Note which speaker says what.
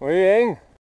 Speaker 1: Muy bien.